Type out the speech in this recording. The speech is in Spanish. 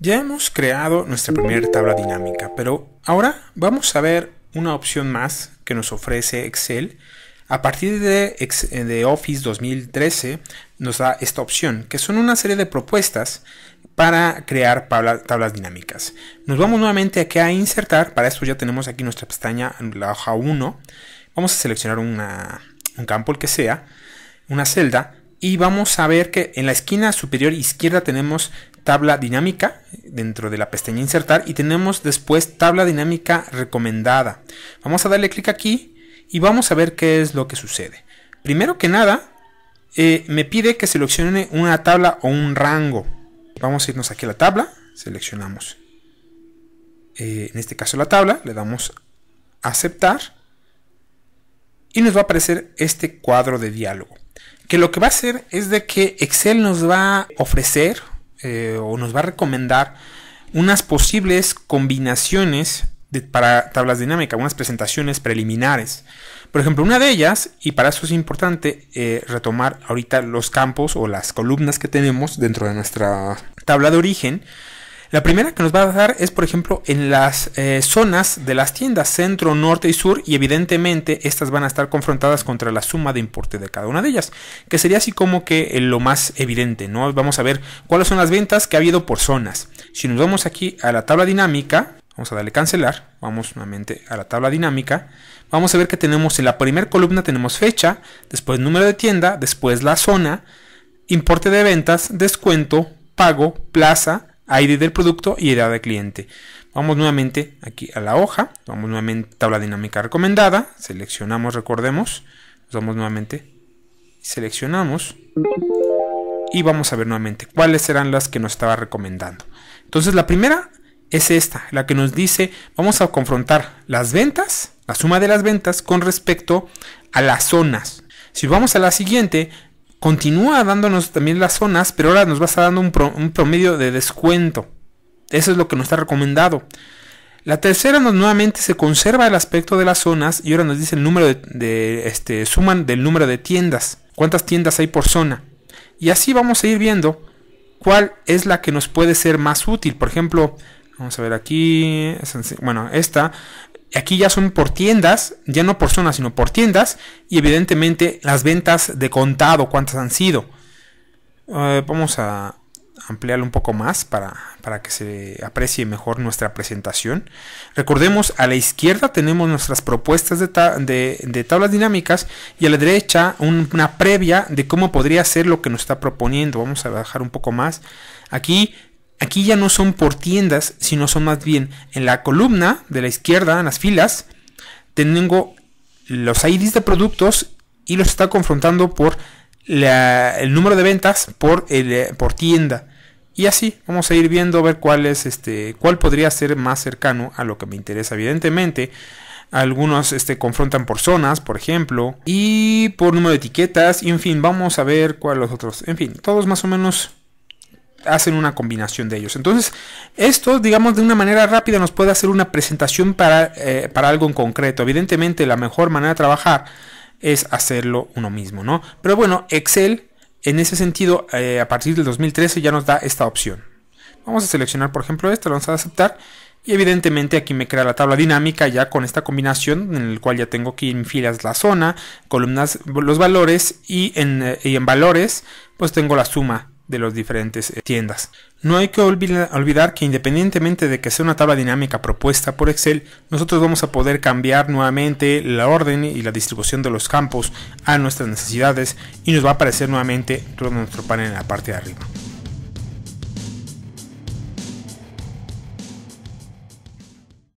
Ya hemos creado nuestra primera tabla dinámica, pero ahora vamos a ver una opción más que nos ofrece Excel. A partir de, Office 2013 nos da esta opción, que son una serie de propuestas para crear tablas dinámicas. Nos vamos nuevamente aquí a insertar, para esto ya tenemos aquí nuestra pestaña en la hoja 1. Vamos a seleccionar un campo, el que sea, una celda, y vamos a ver que en la esquina superior izquierda tenemos tabla dinámica dentro de la pestaña insertar y tenemos después tabla dinámica recomendada. Vamos a darle clic aquí y vamos a ver qué es lo que sucede. Primero que nada, eh, me pide que seleccione una tabla o un rango. Vamos a irnos aquí a la tabla, seleccionamos eh, en este caso la tabla, le damos aceptar y nos va a aparecer este cuadro de diálogo. Que lo que va a hacer es de que Excel nos va a ofrecer eh, o nos va a recomendar unas posibles combinaciones para tablas dinámicas, unas presentaciones preliminares. Por ejemplo, una de ellas, y para eso es importante eh, retomar ahorita los campos o las columnas que tenemos dentro de nuestra tabla de origen, la primera que nos va a dar es, por ejemplo, en las eh, zonas de las tiendas centro, norte y sur, y evidentemente estas van a estar confrontadas contra la suma de importe de cada una de ellas, que sería así como que eh, lo más evidente, ¿no? Vamos a ver cuáles son las ventas que ha habido por zonas. Si nos vamos aquí a la tabla dinámica, vamos a darle cancelar, vamos nuevamente a la tabla dinámica, vamos a ver que tenemos en la primera columna tenemos fecha, después número de tienda, después la zona, importe de ventas, descuento, pago, plaza, ID del producto y edad de cliente. Vamos nuevamente aquí a la hoja, vamos nuevamente a tabla dinámica recomendada, seleccionamos, recordemos, vamos nuevamente, seleccionamos y vamos a ver nuevamente cuáles serán las que nos estaba recomendando. Entonces la primera es esta, la que nos dice vamos a confrontar las ventas, la suma de las ventas con respecto a las zonas. Si vamos a la siguiente, continúa dándonos también las zonas, pero ahora nos va a estar dando un, promedio de descuento. Eso es lo que nos está recomendado. La tercera nuevamente se conserva el aspecto de las zonas y ahora nos dice el número de, de este, suman del número de tiendas, cuántas tiendas hay por zona. Y así vamos a ir viendo cuál es la que nos puede ser más útil. Por ejemplo, vamos a ver aquí, bueno, esta Aquí ya son por tiendas, ya no por zonas, sino por tiendas. Y evidentemente las ventas de contado, cuántas han sido. Eh, vamos a ampliarlo un poco más para, que se aprecie mejor nuestra presentación. Recordemos, a la izquierda tenemos nuestras propuestas de, tablas dinámicas y a la derecha una previa de cómo podría ser lo que nos está proponiendo. Vamos a bajar un poco más. Aquí Aquí ya no son por tiendas, sino son más bien en la columna de la izquierda, en las filas, tengo los IDs de productos y los está confrontando por el número de ventas por, el, eh, por tienda. Y así vamos a ir viendo ver cuál es este cuál podría ser más cercano a lo que me interesa evidentemente. Algunos este, confrontan por zonas, por ejemplo, y por número de etiquetas, y en fin, vamos a ver cuáles los otros. En fin, todos más o menos hacen una combinación de ellos. Entonces, esto, digamos, de una manera rápida nos puede hacer una presentación para, eh, para algo en concreto. Evidentemente, la mejor manera de trabajar es hacerlo uno mismo, ¿no? Pero bueno, Excel, en ese sentido, eh, a partir del 2013 ya nos da esta opción. Vamos a seleccionar, por ejemplo, esto, vamos a aceptar. Y evidentemente aquí me crea la tabla dinámica ya con esta combinación en el cual ya tengo aquí en filas la zona, columnas los valores y en, eh, y en valores pues tengo la suma de las diferentes eh, tiendas. No hay que olvidar que independientemente de que sea una tabla dinámica propuesta por Excel, nosotros vamos a poder cambiar nuevamente la orden y la distribución de los campos a nuestras necesidades y nos va a aparecer nuevamente todo nuestro panel en la parte de arriba.